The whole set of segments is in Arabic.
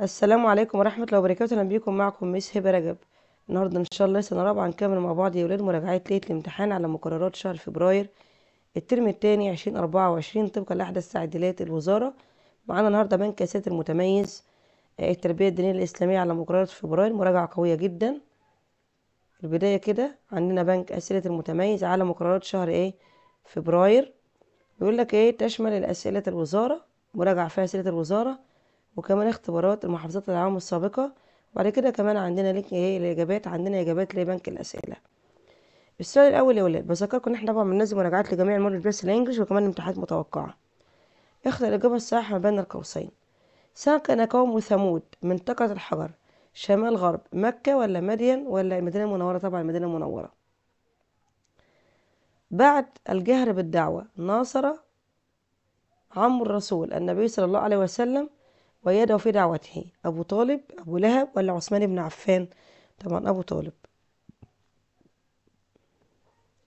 السلام عليكم ورحمة الله وبركاته أهلا بيكم معكم ميس هبة رجب النهاردة إن شاء الله سنة رابعة هنكمل مع بعض يا ولاد مراجعة ليلة الامتحان على مقررات شهر فبراير الترم التاني عشرين أربعة وعشرين طبقا لأحدث تعديلات الوزارة معانا النهاردة بنك اسئله المتميز آه، التربية الدينية الإسلامية على مقررات فبراير مراجعة قوية جدا البداية كده عندنا بنك أسئلة المتميز على مقررات شهر إيه فبراير بيقول لك إيه تشمل الأسئلة الوزارة مراجعة فيها أسئلة الوزارة وكمان اختبارات المحافظات العام السابقة وبعد كده كمان عندنا لينك ايه الاجابات عندنا اجابات لبنك الاسئله السؤال الاول يا ولاد بذكركم ان احنا طبعا بننزل مراجعات لجميع الموديل بس الانجليش وكمان امتحانات متوقعه اختر الاجابه الصحيحه ما بين القوسين ساكن قوم ثمود منطقه الحجر شمال غرب مكه ولا مدين ولا المدينه المنوره طبعا المدينه المنوره بعد الجهر بالدعوه ناصر عمرو الرسول النبي صلى الله عليه وسلم ويده في دعوته أبو طالب أبو لهب ولا عثمان بن عفان طبعا أبو طالب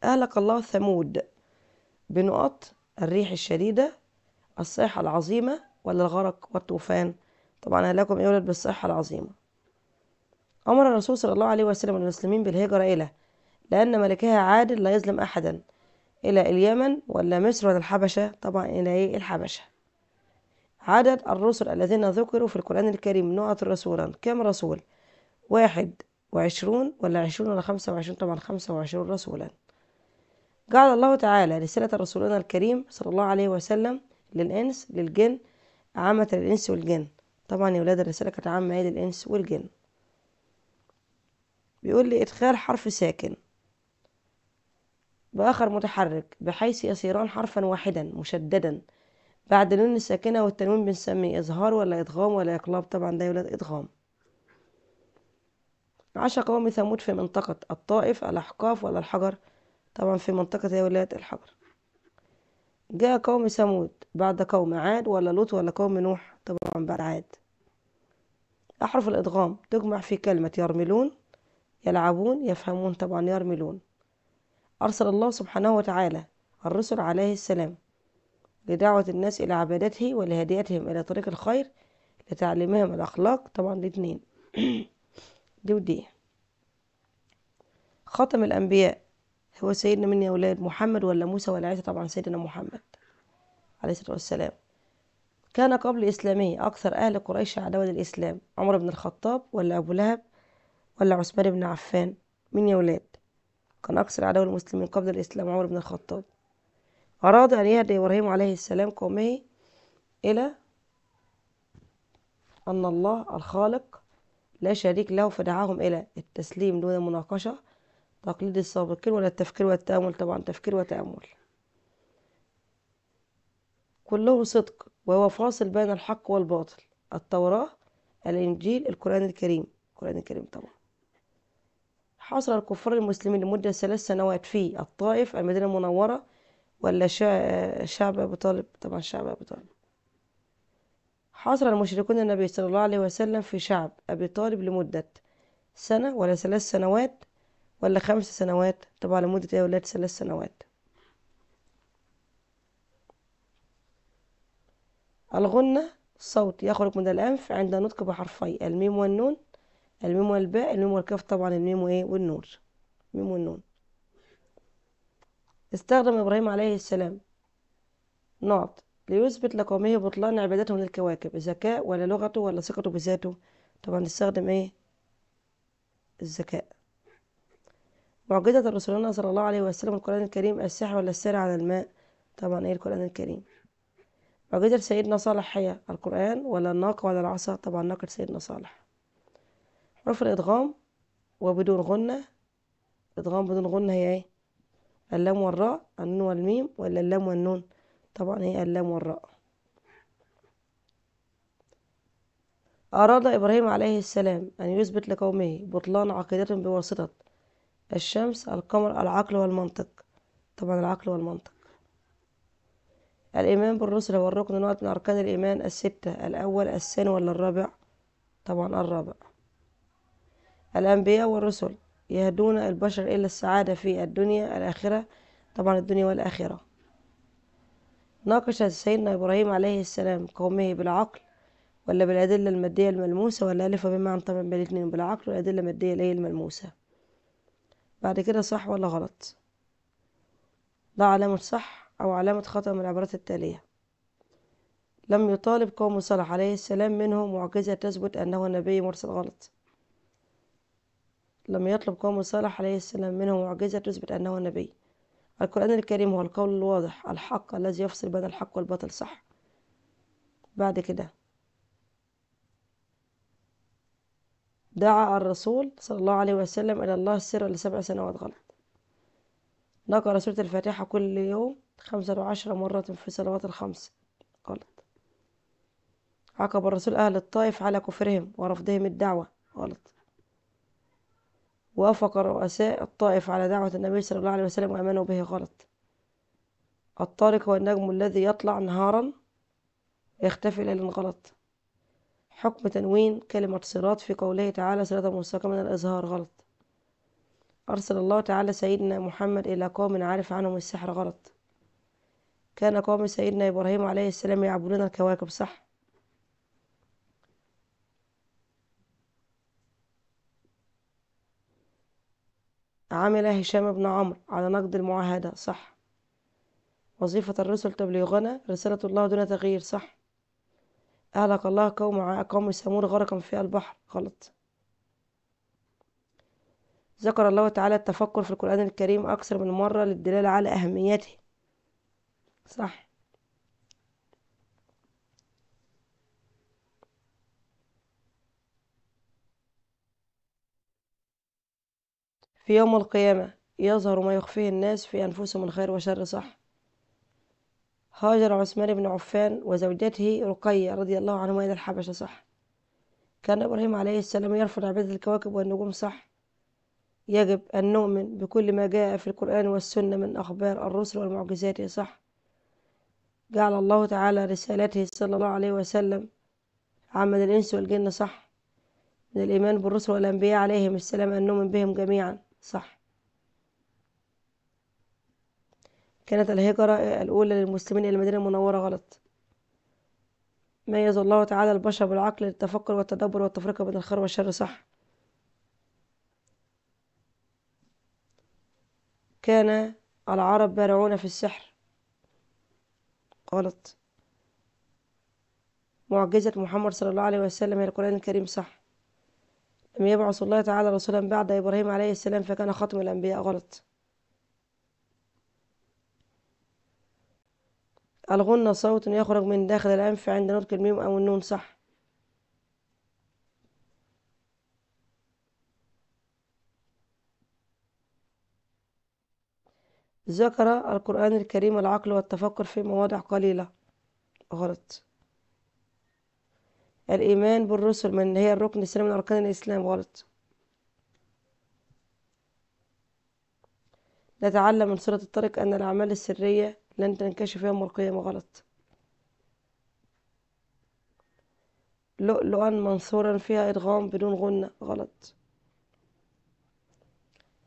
أهلك الله ثمود بنقط الريح الشديدة الصيحة العظيمة ولا الغرق والطوفان طبعا أهلكم يولد بالصيحة العظيمة أمر الرسول صلى الله عليه وسلم المسلمين بالهجرة إلى لأن ملكها عادل لا يظلم أحدا إلى اليمن ولا مصر ولا الحبشة طبعا إلى إيه الحبشة عدد الرسل الذين ذكروا في القرآن الكريم نوعة رسولا كم رسول واحد وعشرون ولا عشرون ولا خمسة وعشرون طبعا خمسة وعشرون رسولا جعل الله تعالى رسالة رسولنا الكريم صلى الله عليه وسلم للإنس للجن عامة للإنس والجن طبعا يا ولاد الرسالة كانت عامة للإنس والجن بيقول لي إدخال حرف ساكن بآخر متحرك بحيث يصيران حرفا واحدا مشددا بعد نون الساكنة والتنوين بنسميه إظهار ولا إدغام ولا إقلاب طبعا ده يولد إدغام عاش قوم ثمود في منطقة الطائف الأحقاف ولا الحجر طبعا في منطقة ولاية الحجر جاء قوم ثمود بعد قوم عاد ولا لوط ولا قوم نوح طبعا بعد عاد أحرف الإدغام تجمع في كلمة يرملون يلعبون يفهمون طبعا يرملون أرسل الله سبحانه وتعالى الرسل عليه السلام لدعوة الناس إلى عبادته ولهديتهم إلى طريق الخير لتعليمهم الأخلاق طبعا الاثنين دي ودي خاتم الأنبياء هو سيدنا من يا أولاد محمد ولا موسى ولا عيسى طبعا سيدنا محمد عليه الصلاة والسلام كان قبل إسلامه أكثر أهل قريش عداوة للإسلام عمر بن الخطاب ولا أبو لهب ولا عثمان بن عفان من يا أولاد كان أكثر عداوة المسلمين قبل الإسلام عمر بن الخطاب أراد أن يهدي إبراهيم عليه السلام قومه إلى أن الله الخالق لا شريك له فدعاهم إلى التسليم دون مناقشة تقليد السابقين ولا التفكير والتأمل طبعا تفكير وتأمل كله صدق وهو فاصل بين الحق والباطل التوراة الإنجيل القرآن الكريم القرآن الكريم طبعا حاصر الكفار المسلمين لمدة ثلاث سنوات في الطائف المدينة المنورة ولا شعب أبو طالب طبعا شعب أبو طالب حاصر المشركون النبي صلى الله عليه وسلم في شعب أبي طالب لمدة سنة ولا ثلاث سنوات ولا خمس سنوات طبعا لمدة يا ولاد ثلاث سنوات الغنة صوت يخرج من الأنف عند نطق بحرفي الميم والنون الميم والباء الميم والكاف طبعا الميم وإيه والنور الميم والنون استخدم إبراهيم عليه السلام نعط ليثبت لقومه بطلان عبادتهم للكواكب الذكاء ولا لغته ولا ثقته بذاته طبعا نستخدم ايه الذكاء معجزة رسولنا صلى الله عليه وسلم القرآن الكريم السحر ولا السارع على الماء طبعا ايه القرآن الكريم معجزة سيدنا صالح هي القرآن ولا الناقة ولا العصا طبعا ناقة سيدنا صالح حرف الإدغام وبدون غنة إدغام بدون غنة هي ايه اللام والراء النون والميم ولا اللام والنون طبعا هي اللام والراء أراد إبراهيم عليه السلام أن يثبت لقومه بطلان عقيدتهم بواسطة الشمس القمر العقل والمنطق طبعا العقل والمنطق الإيمان بالرسل هو الركن نوع من أركان الإيمان الستة الأول الثاني ولا الرابع طبعا الرابع الأنبياء والرسل يهدون البشر إلى السعادة في الدنيا الآخرة طبعا الدنيا والآخرة ناقش سيدنا إبراهيم عليه السلام قومه بالعقل ولا بالأدلة المادية الملموسة ولا ألف بمعنى طبعا بالاثنين بالعقل والأدلة المادية اللي الملموسة بعد كده صح ولا غلط ده علامة صح أو علامة خطأ من العبارات التالية لم يطالب قوم صالح عليه السلام منه معجزة تثبت أنه نبي مرسل غلط لما يطلب قوم صالح عليه السلام منه معجزة تثبت أنه نبي القرآن الكريم هو القول الواضح الحق الذي يفصل بين الحق والباطل صح بعد كده دعا الرسول صلى الله عليه وسلم إلى الله سرا لسبع سنوات غلط نقرأ سورة الفاتحة كل يوم خمسة وعشرة مرة في الصلوات الخمس غلط عقب الرسول أهل الطائف على كفرهم ورفضهم الدعوة غلط وافق رؤساء الطائف على دعوة النبي صلى الله عليه وسلم وآمنوا به غلط الطارق هو النجم الذي يطلع نهارا ويختفي ليلا غلط حكم تنوين كلمة صراط في قوله تعالى صراط من الإزهار غلط أرسل الله تعالى سيدنا محمد إلى قوم عارف عنهم السحر غلط كان قوم سيدنا إبراهيم عليه السلام يعبدون الكواكب صح عمل إيه هشام بن عمرو على نقد المعاهدة صح وظيفة الرسل تبليغنا رسالة الله دون تغيير صح أهلك الله قوم قوم ثمود غرقا في البحر غلط ذكر الله تعالى التفكر في القرآن الكريم أكثر من مرة للدلالة على أهميته صح في يوم القيامة يظهر ما يخفيه الناس في أنفسهم من خير وشر صح هاجر عثمان بن عفان وزوجته رقية رضي الله عنهما إلى الحبشة صح كان إبراهيم عليه السلام يرفض عبادة الكواكب والنجوم صح يجب أن نؤمن بكل ما جاء في القرآن والسنة من أخبار الرسل والمعجزات صح جعل الله تعالى رسالته صلى الله عليه وسلم عمد الإنس والجن صح من الإيمان بالرسل والأنبياء عليهم السلام أن نؤمن بهم جميعا صح كانت الهجرة الأولى للمسلمين إلى المدينة المنورة غلط ميز الله تعالى البشر بالعقل للتفكر والتدبر والتفرقة بين الخير والشر صح كان العرب بارعون في السحر غلط معجزة محمد صلى الله عليه وسلم هي القرآن الكريم صح لم يبعث الله تعالى رسولا بعد إبراهيم عليه السلام فكان خاتم الأنبياء غلط الغنة صوت يخرج من داخل الأنف عند نطق الميم أو النون صح ذكر القرآن الكريم العقل والتفكر في مواضع قليلة غلط الإيمان بالرسل من هي الركن السنة من أركان الإسلام غلط نتعلم من سورة الطريق أن الأعمال السرية لن تنكشف يوم القيامة غلط لؤلؤا منثورا فيها إدغام بدون غنة غلط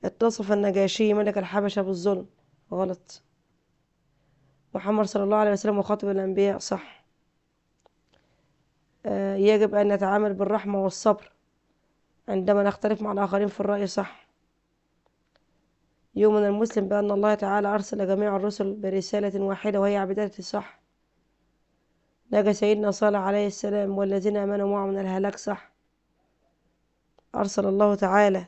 اتصف النجاشي ملك الحبشة بالظلم غلط محمد صلى الله عليه وسلم مخاطب الأنبياء صح آه، يجب أن نتعامل بالرحمة والصبر عندما نختلف مع الآخرين في الرأي صح يؤمن المسلم بأن الله تعالى أرسل جميع الرسل برسالة واحدة وهي عبادة الصح نجا سيدنا صالح عليه السلام والذين آمنوا معه من الهلاك صح أرسل الله تعالى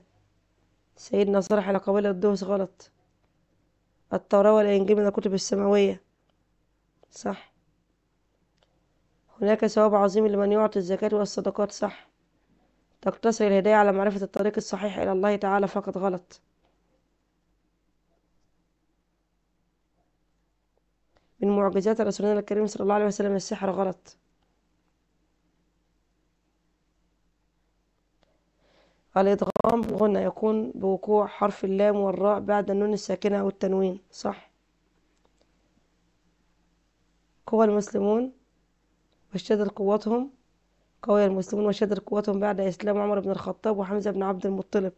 سيدنا صالح على قبيلة الدوس غلط التوراة والإنجيل من الكتب السماوية صح هناك ثواب عظيم لمن يعطي الزكاة والصدقات صح تقتصر الهداية على معرفة الطريق الصحيح إلى الله تعالى فقط غلط من معجزات رسولنا الكريم صلى الله عليه وسلم السحر غلط الإدغام في الغنى يكون بوقوع حرف اللام والراء بعد النون الساكنة أو التنوين صح قوى المسلمون واشتدت قوتهم قوي المسلمون واشتدت قوتهم بعد إسلام عمر بن الخطاب وحمزة بن عبد المطلب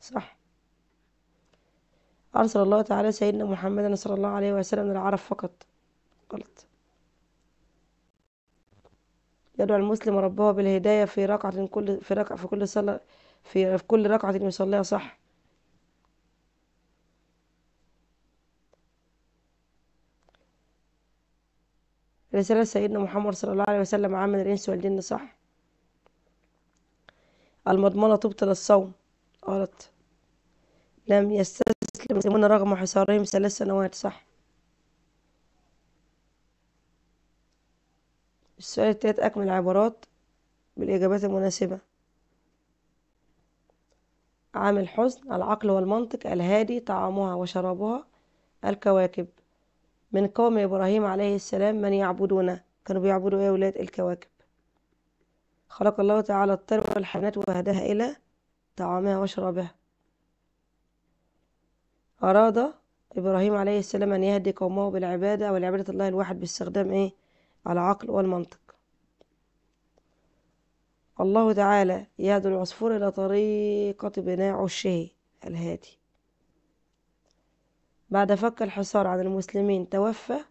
صح أرسل الله تعالى سيدنا محمد صلى الله عليه وسلم للعرب فقط غلط يدعو المسلم ربه بالهداية في ركعة كل في ركعة في كل صلاة في كل ركعة يصليها صح رسالة سيدنا محمد صلى الله عليه وسلم عامل الإنس والجن صح المضمنة تبطل الصوم غلط لم يستسلم المسلمون رغم حصارهم ثلاث سنوات صح السؤال التالت أكمل العبارات بالإجابات المناسبة عامل حزن العقل والمنطق الهادي طعامها وشرابها الكواكب من قوم إبراهيم عليه السلام من يعبدون كانوا بيعبدوا إيه أولاد الكواكب خلق الله تعالى الطير والحيوانات وهداها إلى طعامها وشرابها أراد إبراهيم عليه السلام أن يهدي قومه بالعبادة والعبادة الله الواحد باستخدام إيه العقل والمنطق الله تعالى يهدي العصفور إلى طريقة بناء عشه الهادي بعد فك الحصار عن المسلمين توفى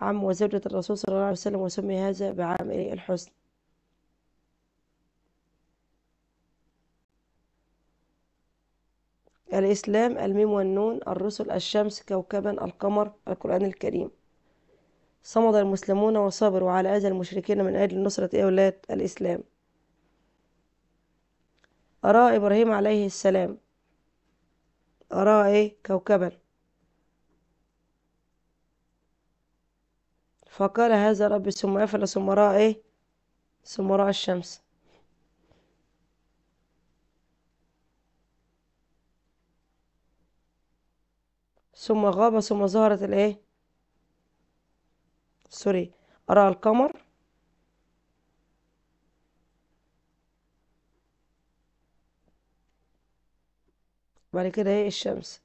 عم وزوجة الرسول صلى الله عليه وسلم وسمي هذا بعام الحسن الإسلام الميم والنون الرسل الشمس كوكبا القمر القرآن الكريم صمد المسلمون وصبروا على أذى المشركين من أجل نصرة أولاد الإسلام أرى إبراهيم عليه السلام أرى إيه كوكبا فقال هذا ربي ثم أفل ثم رأى إيه ثم رأى الشمس ثم غاب ثم ظهرت الإيه سوري رأى القمر بعد كده إيه الشمس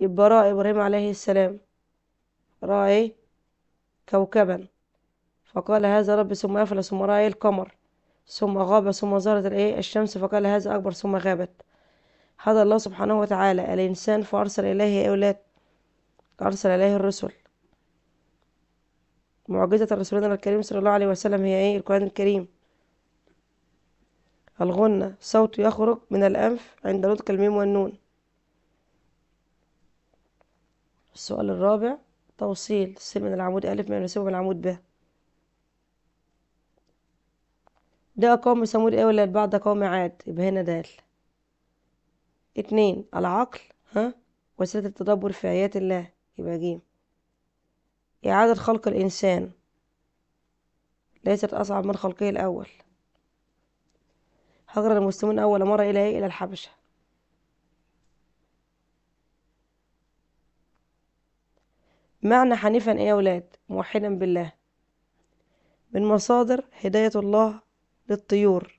يبقى راى إبراهيم عليه السلام راى إيه كوكبا فقال هذا رب ثم أفل ثم راى إيه القمر ثم غاب ثم ظهرت الإيه الشمس فقال هذا أكبر ثم غابت هذا الله سبحانه وتعالى الإنسان فأرسل إليه أولاد أرسل إليه الرسل معجزة رسولنا الكريم صلى الله عليه وسلم هي إيه القرآن الكريم الغنة صوت يخرج من الأنف عند نطق الميم والنون السؤال الرابع توصيل س من العمود أ ما يناسبه من العمود ب ده أقام ثمود إيه ولا ده أقام عاد يبقى هنا دال اتنين العقل ها وسيلة التدبر في آيات الله يبقى جيم إعادة خلق الإنسان ليست أصعب من خلقه الأول هجر المسلمون أول مرة إلى إيه؟ إلى الحبشة معنى حنيفا ايه يا ولاد موحدا بالله من مصادر هداية الله للطيور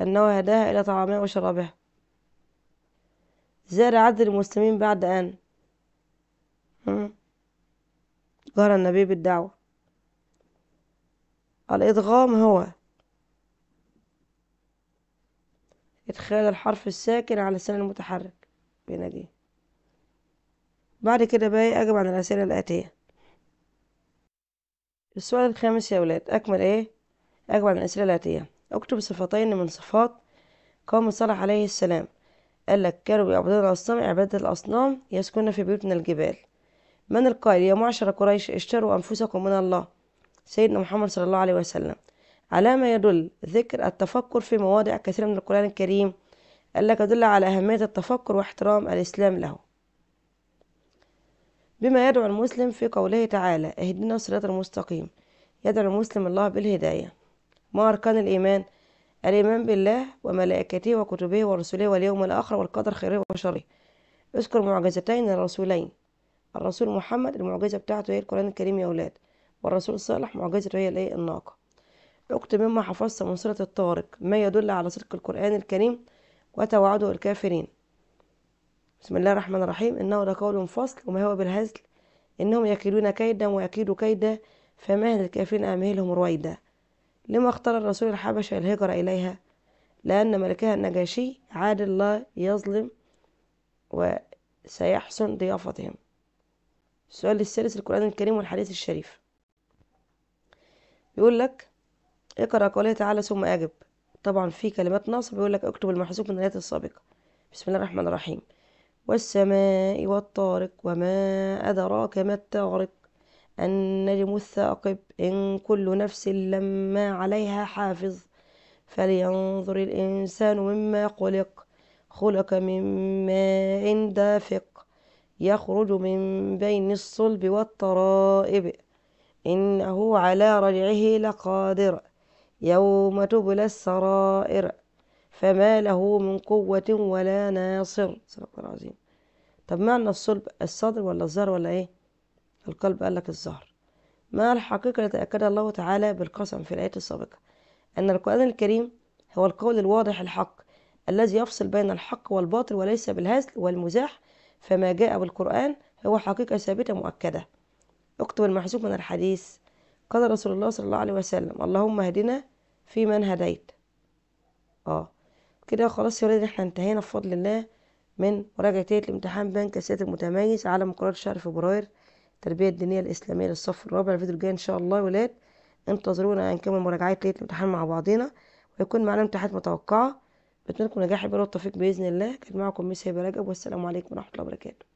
أنه هداها إلى طعامها وشرابها زاد عدد المسلمين بعد أن جهر النبي بالدعوة الإدغام هو إدخال الحرف الساكن على السنة المتحرك بين بعد كده بقى إيه، أجب عن الأسئلة الآتية السؤال الخامس يا ولاد أكمل إيه أجب عن الأسئلة الآتية اكتب صفتين من صفات قوم صالح عليه السلام قال لك كانوا بيعبدون الأصنام عبادة الأصنام يسكنون في بيوت من الجبال من القائل يا معشر قريش اشتروا أنفسكم من الله سيدنا محمد صلى الله عليه وسلم على ما يدل ذكر التفكر في مواضع كثيرة من القرآن الكريم قال لك يدل على أهمية التفكر واحترام الإسلام له بما يدعو المسلم في قوله تعالى اهدنا الصراط المستقيم يدعو المسلم الله بالهداية ما أركان الإيمان الإيمان بالله وملائكته وكتبه ورسله واليوم الآخر والقدر خيره وشره اذكر معجزتين الرسولين الرسول محمد المعجزة بتاعته هي القرآن الكريم يا أولاد والرسول الصالح معجزته هي الإيه الناقة اكتب مما حفظت من سورة الطارق ما يدل على صدق القرآن الكريم وتوعده الكافرين بسم الله الرحمن الرحيم إنه لقول فصل وما هو بالهزل إنهم يكيدون كيدا ويكيد كيدا فمهل الكافرين أمهلهم رويدا لما اختار الرسول الحبشة الهجرة إليها لأن ملكها النجاشي عادل لا يظلم وسيحسن ضيافتهم السؤال الثالث القرآن الكريم والحديث الشريف يقول لك اقرأ قوله تعالى ثم أجب طبعا في كلمات نصب يقول لك اكتب المحسوب من الآيات السابقة بسم الله الرحمن الرحيم والسماء والطارق وما أدراك ما الطارق النجم الثاقب إن كل نفس لما عليها حافظ فلينظر الإنسان مما خلق خلق من ماء دافق يخرج من بين الصلب والترائب إنه على رجعه لقادر يوم تبلى السرائر فما له من قوة ولا ناصر صدق العظيم طب معنى الصلب الصدر ولا الظهر ولا ايه القلب قال لك الظهر ما الحقيقة التي أكدها الله تعالى بالقسم في الآية السابقة أن القرآن الكريم هو القول الواضح الحق الذي يفصل بين الحق والباطل وليس بالهزل والمزاح فما جاء بالقرآن هو حقيقة ثابتة مؤكدة اكتب المحسوب من الحديث قال رسول الله صلى الله عليه وسلم اللهم اهدنا في من هديت اه كده خلاص يا ولاد احنا انتهينا بفضل الله من مراجعه الامتحان بنك السيادة المتميز على مقرر شهر فبراير التربية الدينية الإسلامية للصف الرابع الفيديو الجاي إن شاء الله يا ولاد انتظرونا نكمل مراجعات ليلة الامتحان مع بعضينا ويكون معانا امتحانات متوقعة بتمنى لكم نجاح بالتوفيق بإذن الله كان معكم ميس هبة رجب والسلام عليكم ورحمة الله وبركاته